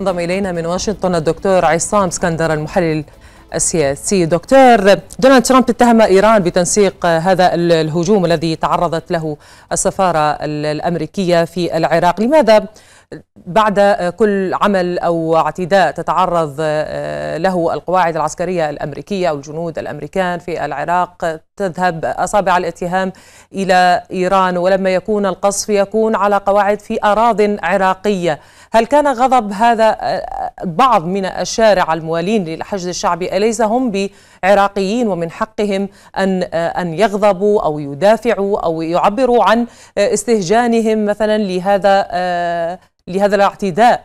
انضم الينا من واشنطن الدكتور عصام اسكندر المحلل السياسي دكتور دونالد ترامب اتهم ايران بتنسيق هذا الهجوم الذي تعرضت له السفاره الامريكيه في العراق لماذا بعد كل عمل او اعتداء تتعرض آه، له القواعد العسكريه الامريكيه او الجنود الامريكان في العراق تذهب أصابع الاتهام إلى إيران ولما يكون القصف يكون على قواعد في أراض عراقية هل كان غضب هذا آه، بعض من الشارع الموالين للحشد الشعبي أليس هم بعراقيين ومن حقهم أن آه، أن يغضبوا أو يدافعوا أو يعبروا عن آه، استهجانهم مثلا لهذا لهذا الاعتداء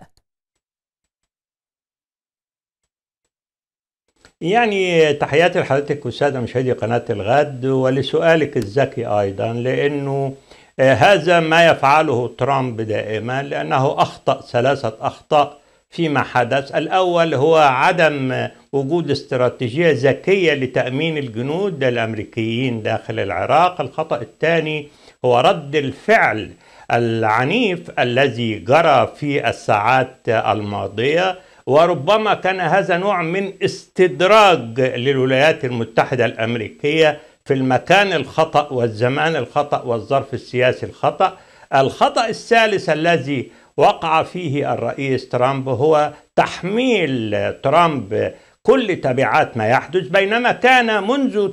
يعني تحياتي لحضرتك والسادة مشاهدي قناة الغد ولسؤالك الذكي أيضا لأنه آه، هذا ما يفعله ترامب دائما لأنه أخطأ ثلاثة أخطاء فيما حدث الأول هو عدم وجود استراتيجية ذكية لتأمين الجنود الأمريكيين داخل العراق الخطأ الثاني هو رد الفعل العنيف الذي جرى في الساعات الماضيه وربما كان هذا نوع من استدراج للولايات المتحدة الأمريكية في المكان الخطأ والزمان الخطأ والظرف السياسي الخطأ الخطأ الثالث الذي وقع فيه الرئيس ترامب هو تحميل ترامب كل تبعات ما يحدث بينما كان منذ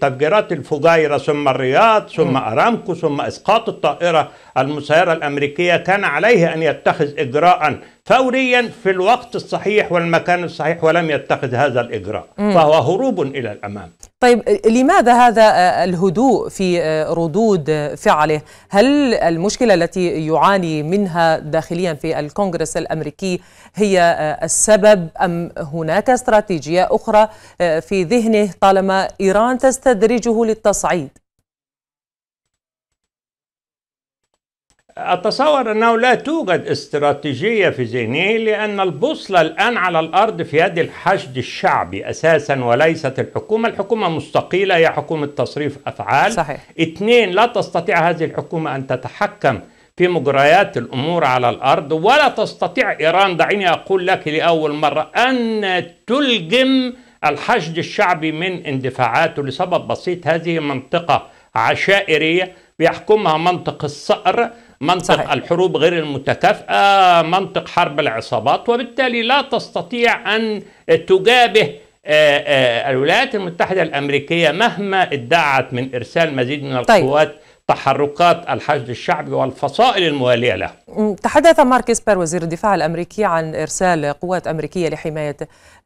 تفجيرات الفجيرة ثم الرياض ثم أرامكو ثم إسقاط الطائرة المسيرة الأمريكية كان عليه أن يتخذ إجراء فوريا في الوقت الصحيح والمكان الصحيح ولم يتخذ هذا الإجراء مم. فهو هروب إلى الأمام طيب لماذا هذا الهدوء في ردود فعله؟ هل المشكلة التي يعاني منها داخليا في الكونغرس الأمريكي هي السبب أم هناك استراتيجية أخرى في ذهنه طالما إيران تستدرجه للتصعيد؟ أتصور أنه لا توجد استراتيجية في ذهنه لأن البوصلة الآن على الأرض في يد الحشد الشعبي أساسا وليست الحكومة الحكومة مستقيلة هي حكومة تصريف أفعال صحيح. اثنين لا تستطيع هذه الحكومة أن تتحكم في مجريات الأمور على الأرض ولا تستطيع إيران دعيني أقول لك لأول مرة أن تلجم الحشد الشعبي من اندفاعاته لسبب بسيط هذه منطقة عشائرية بيحكمها منطق الصقر منطق صحيح. الحروب غير المتكافئه منطق حرب العصابات وبالتالي لا تستطيع ان تجابه آه، آه، الولايات المتحده الامريكيه مهما ادعت من ارسال مزيد من طيب. القوات طيب. تحركات الحشد الشعبي والفصائل الموالية له تحدث مارك إسبر وزير الدفاع الأمريكي عن إرسال قوات أمريكية لحماية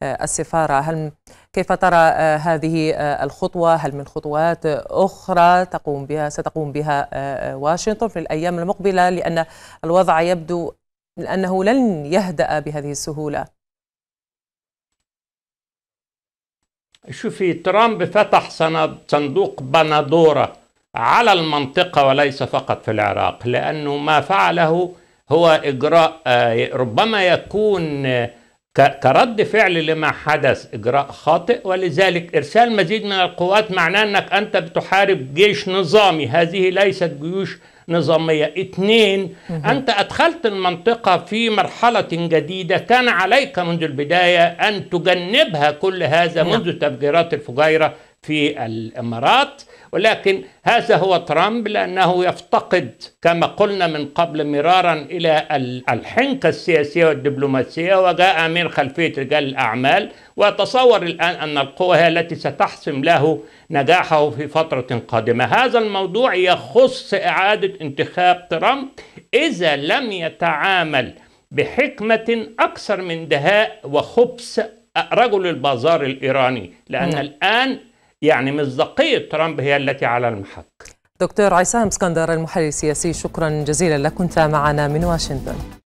آه، السفارة هل كيف ترى آه، هذه آه، الخطوة هل من خطوات أخرى تقوم بها ستقوم بها واشنطن في الأيام المقبلة لأن الوضع يبدو أنه لن يهدأ بهذه السهولة شوفي ترامب فتح صندوق بندوره على المنطقة وليس فقط في العراق لأنه ما فعله هو إجراء آه، ربما يكون آه، كرد فعل لما حدث إجراء خاطئ ولذلك إرسال مزيد من القوات معناه أنك أنت بتحارب جيش نظامي هذه ليست جيوش نظامية اثنين أنت أدخلت المنطقة في مرحلة جديدة كان عليك منذ البداية أن تجنبها كل هذا نعم. منذ تفجيرات الفجيرة في الامارات ولكن هذا هو ترامب لانه يفتقد كما قلنا من قبل مرارا الى الحنكه السياسيه والدبلوماسيه وجاء من خلفيه رجال الاعمال وتصور الان ان القوه هي التي ستحسم له نجاحه في فتره قادمه هذا الموضوع يخص اعاده انتخاب ترامب اذا لم يتعامل بحكمه اكثر من دهاء وخبث رجل البازار الايراني لان م. نعم. الان يعني مصداقية ترامب هي التي على المحك دكتور عصام اسكندر المحلل السياسي شكرا جزيلا لك كنت معنا من واشنطن